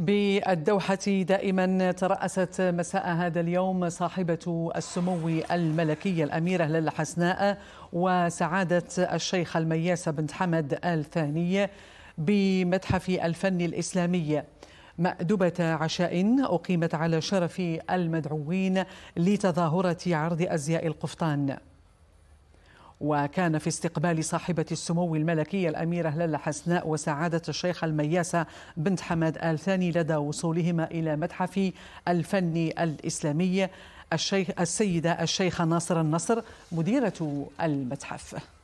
بالدوحة دائما ترأست مساء هذا اليوم صاحبة السمو الملكي الأميرة للحسناء حسناء وسعادة الشيخة المياسة بنت حمد الثاني بمتحف الفن الإسلامي مأدبة عشاء أقيمت على شرف المدعوين لتظاهرة عرض أزياء القفطان وكان في استقبال صاحبة السمو الملكية الأميرة لالة حسناء وسعادة الشيخة المياسة بنت حماد آل ثاني لدى وصولهما إلى متحف الفن الإسلامي الشيخ السيدة الشيخة ناصر النصر مديرة المتحف